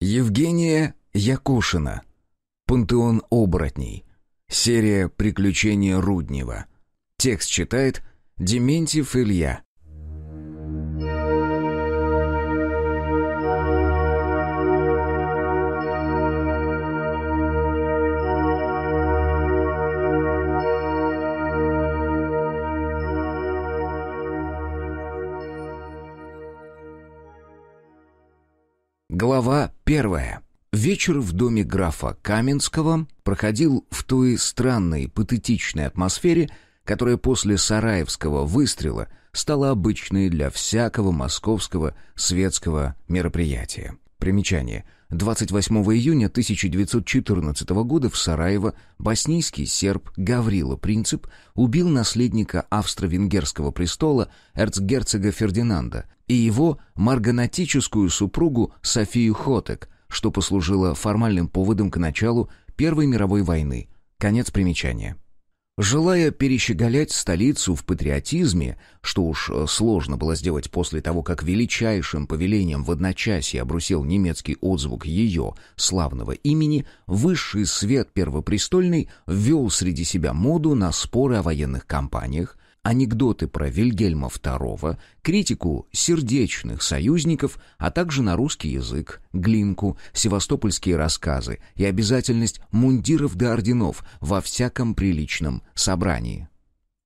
Евгения Якушина. Пантеон оборотней. Серия «Приключения Руднева». Текст читает Дементьев Илья. Глава первая. Вечер в доме графа Каменского проходил в той странной, патетичной атмосфере, которая после сараевского выстрела стала обычной для всякого московского светского мероприятия. Примечание. 28 июня 1914 года в Сараево боснийский серб Гаврила Принцип убил наследника австро-венгерского престола эрцгерцога Фердинанда, и его марганатическую супругу Софию Хотек, что послужило формальным поводом к началу Первой мировой войны. Конец примечания. Желая перещеголять столицу в патриотизме, что уж э, сложно было сделать после того, как величайшим повелением в одночасье обрусел немецкий отзвук ее славного имени, высший свет первопрестольный ввел среди себя моду на споры о военных кампаниях, анекдоты про Вильгельма II, критику сердечных союзников, а также на русский язык, глинку, севастопольские рассказы и обязательность мундиров до да орденов во всяком приличном собрании.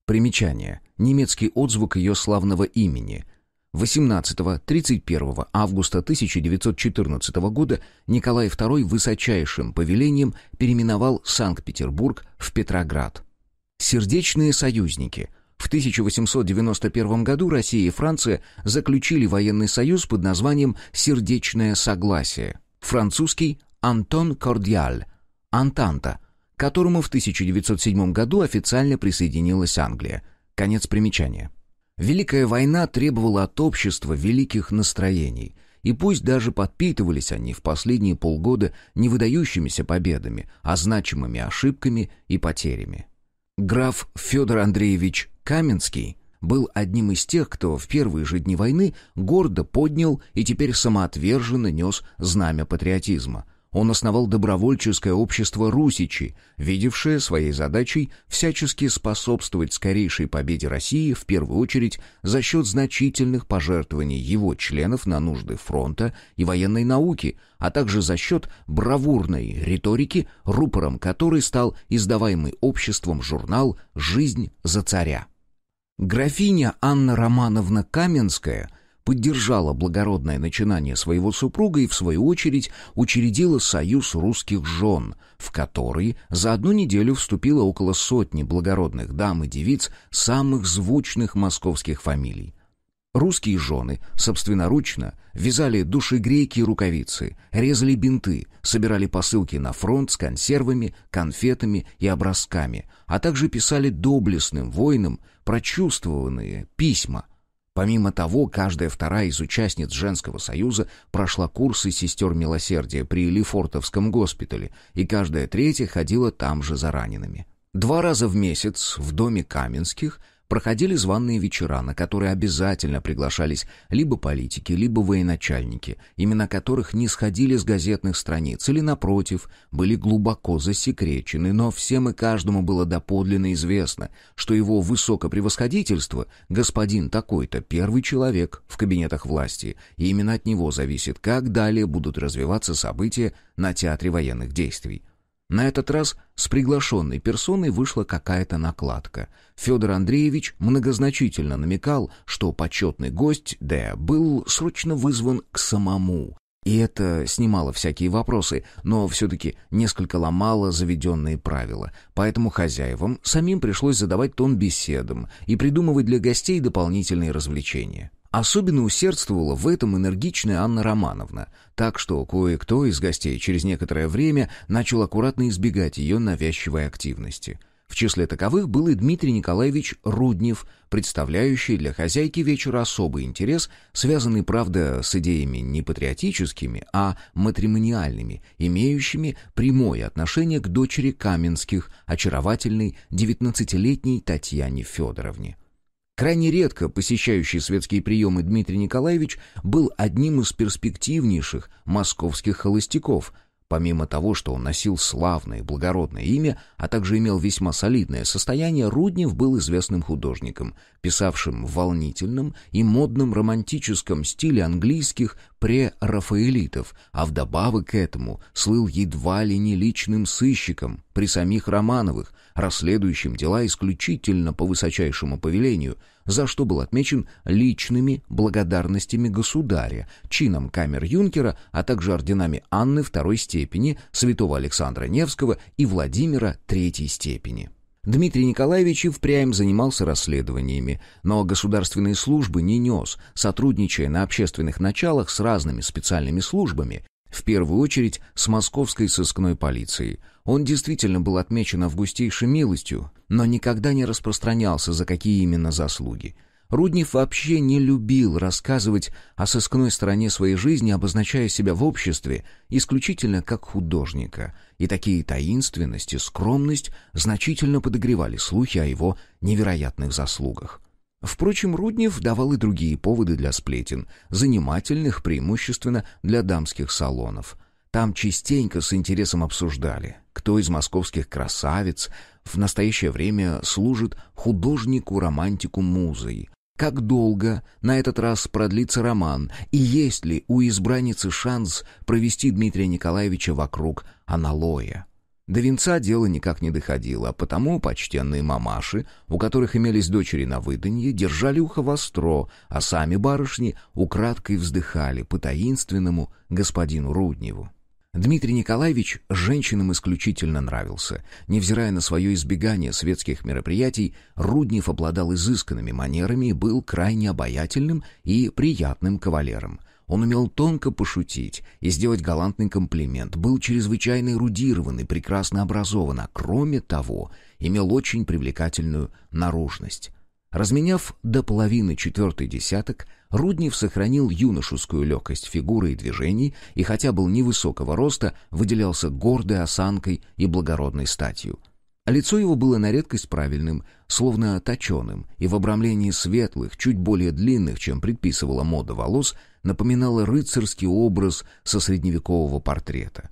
Примечание. Немецкий отзвук ее славного имени – 18-31 августа 1914 года Николай II высочайшим повелением переименовал Санкт-Петербург в Петроград. Сердечные союзники – в 1891 году Россия и Франция заключили военный союз под названием «Сердечное согласие». Французский «Антон Кордиаль» — «Антанта», которому в 1907 году официально присоединилась Англия. Конец примечания. Великая война требовала от общества великих настроений — и пусть даже подпитывались они в последние полгода не выдающимися победами, а значимыми ошибками и потерями. Граф Федор Андреевич Каменский был одним из тех, кто в первые же дни войны гордо поднял и теперь самоотверженно нес знамя патриотизма. Он основал добровольческое общество «Русичи», видевшее своей задачей всячески способствовать скорейшей победе России, в первую очередь за счет значительных пожертвований его членов на нужды фронта и военной науки, а также за счет бравурной риторики, рупором которой стал издаваемый обществом журнал «Жизнь за царя». Графиня Анна Романовна Каменская поддержала благородное начинание своего супруга и, в свою очередь, учредила союз русских жен, в который за одну неделю вступило около сотни благородных дам и девиц самых звучных московских фамилий. Русские жены собственноручно вязали душегрейки и рукавицы, резали бинты, собирали посылки на фронт с консервами, конфетами и образками, а также писали доблестным воинам прочувствованные письма. Помимо того, каждая вторая из участниц Женского союза прошла курсы сестер милосердия при Лефортовском госпитале, и каждая третья ходила там же за ранеными. Два раза в месяц в доме Каменских проходили званные вечера, на которые обязательно приглашались либо политики, либо военачальники, имена которых не сходили с газетных страниц или, напротив, были глубоко засекречены, но всем и каждому было доподлинно известно, что его высокопревосходительство, господин такой-то, первый человек в кабинетах власти, и именно от него зависит, как далее будут развиваться события на театре военных действий. На этот раз с приглашенной персоной вышла какая-то накладка. Федор Андреевич многозначительно намекал, что почетный гость Д был срочно вызван к самому. И это снимало всякие вопросы, но все-таки несколько ломало заведенные правила. Поэтому хозяевам самим пришлось задавать тон беседам и придумывать для гостей дополнительные развлечения. Особенно усердствовала в этом энергичная Анна Романовна, так что кое-кто из гостей через некоторое время начал аккуратно избегать ее навязчивой активности. В числе таковых был и Дмитрий Николаевич Руднев, представляющий для хозяйки вечера особый интерес, связанный, правда, с идеями не патриотическими, а матримониальными, имеющими прямое отношение к дочери Каменских, очаровательной 19-летней Татьяне Федоровне. Крайне редко посещающий светские приемы Дмитрий Николаевич был одним из перспективнейших московских холостяков. Помимо того, что он носил славное и благородное имя, а также имел весьма солидное состояние, Руднев был известным художником, писавшим в волнительном и модном романтическом стиле английских прерафаэлитов, а вдобавок к этому слыл едва ли не личным сыщиком при самих Романовых, расследующим дела исключительно по высочайшему повелению – за что был отмечен личными благодарностями государя, чином камер-юнкера, а также орденами Анны второй степени, святого Александра Невского и Владимира третьей степени. Дмитрий Николаевич и впрямь занимался расследованиями, но государственные службы не нес, сотрудничая на общественных началах с разными специальными службами в первую очередь с московской сыскной полицией. Он действительно был отмечен августейшей милостью, но никогда не распространялся, за какие именно заслуги. Руднев вообще не любил рассказывать о сыскной стороне своей жизни, обозначая себя в обществе исключительно как художника, и такие таинственность скромность значительно подогревали слухи о его невероятных заслугах. Впрочем, Руднев давал и другие поводы для сплетен, занимательных преимущественно для дамских салонов. Там частенько с интересом обсуждали, кто из московских красавиц в настоящее время служит художнику-романтику музой, как долго на этот раз продлится роман и есть ли у избранницы шанс провести Дмитрия Николаевича вокруг аналоя. До венца дело никак не доходило, а потому почтенные мамаши, у которых имелись дочери на выданье, держали ухо востро, а сами барышни украдкой вздыхали по таинственному господину Рудневу. Дмитрий Николаевич женщинам исключительно нравился. Невзирая на свое избегание светских мероприятий, Руднев обладал изысканными манерами и был крайне обаятельным и приятным кавалером — он умел тонко пошутить и сделать галантный комплимент, был чрезвычайно эрудирован и прекрасно образован, а кроме того, имел очень привлекательную наружность. Разменяв до половины четвертый десяток, Руднев сохранил юношескую легкость фигуры и движений, и хотя был невысокого роста, выделялся гордой осанкой и благородной статью — а лицо его было на редкость правильным, словно точеным, и в обрамлении светлых, чуть более длинных, чем предписывала мода волос, напоминало рыцарский образ со средневекового портрета.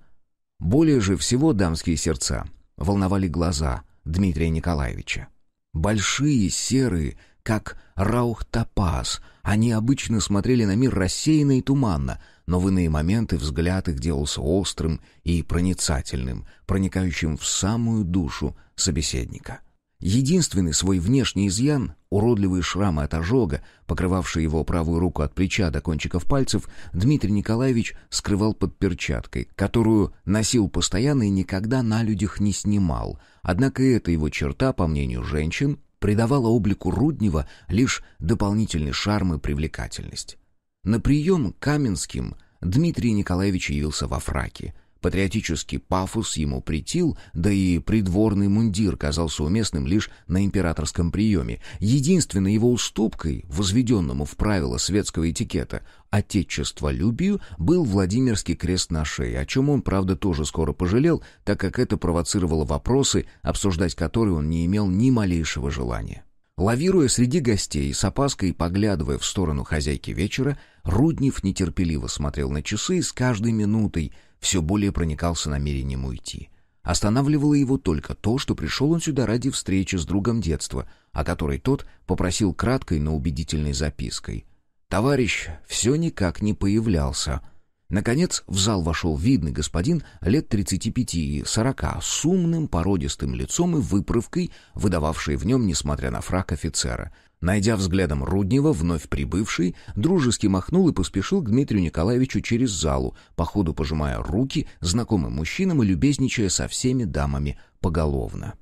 Более же всего дамские сердца волновали глаза Дмитрия Николаевича. Большие, серые, как раухтопаз, они обычно смотрели на мир рассеянно и туманно, но в иные моменты взгляд их делался острым и проницательным, проникающим в самую душу собеседника. Единственный свой внешний изъян — уродливые шрамы от ожога, покрывавшие его правую руку от плеча до кончиков пальцев, Дмитрий Николаевич скрывал под перчаткой, которую носил постоянно и никогда на людях не снимал. Однако эта его черта, по мнению женщин, придавала облику Руднева лишь дополнительный шарм и привлекательность. На прием Каменским Дмитрий Николаевич явился во фраке. Патриотический пафос ему притил, да и придворный мундир казался уместным лишь на императорском приеме. Единственной его уступкой, возведенному в правила светского этикета, отечество любию, был Владимирский крест на шее, о чем он, правда, тоже скоро пожалел, так как это провоцировало вопросы, обсуждать которые он не имел ни малейшего желания. Лавируя среди гостей, с опаской поглядывая в сторону хозяйки вечера, Руднев нетерпеливо смотрел на часы и с каждой минутой все более проникался намерением уйти. Останавливало его только то, что пришел он сюда ради встречи с другом детства, о которой тот попросил краткой, но убедительной запиской. Товарищ все никак не появлялся. Наконец в зал вошел видный господин лет 35 и 40 с умным породистым лицом и выправкой, выдававшей в нем, несмотря на фрак офицера. Найдя взглядом Руднева, вновь прибывший, дружески махнул и поспешил к Дмитрию Николаевичу через залу, по ходу пожимая руки знакомым мужчинам и любезничая со всеми дамами поголовно.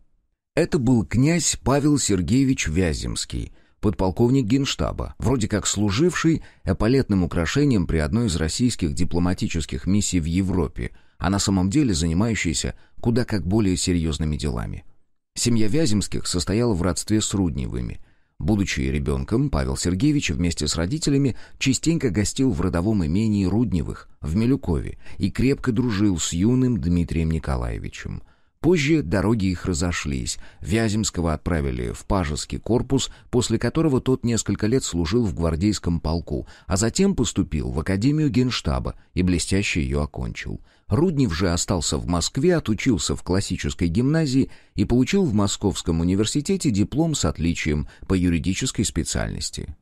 Это был князь Павел Сергеевич Вяземский, подполковник генштаба, вроде как служивший эполетным украшением при одной из российских дипломатических миссий в Европе, а на самом деле занимающийся куда как более серьезными делами. Семья Вяземских состояла в родстве с Рудневыми – Будучи ребенком, Павел Сергеевич вместе с родителями частенько гостил в родовом имении Рудневых в Милюкове и крепко дружил с юным Дмитрием Николаевичем. Позже дороги их разошлись. Вяземского отправили в Пажеский корпус, после которого тот несколько лет служил в гвардейском полку, а затем поступил в Академию Генштаба и блестяще ее окончил. Руднев же остался в Москве, отучился в классической гимназии и получил в Московском университете диплом с отличием по юридической специальности.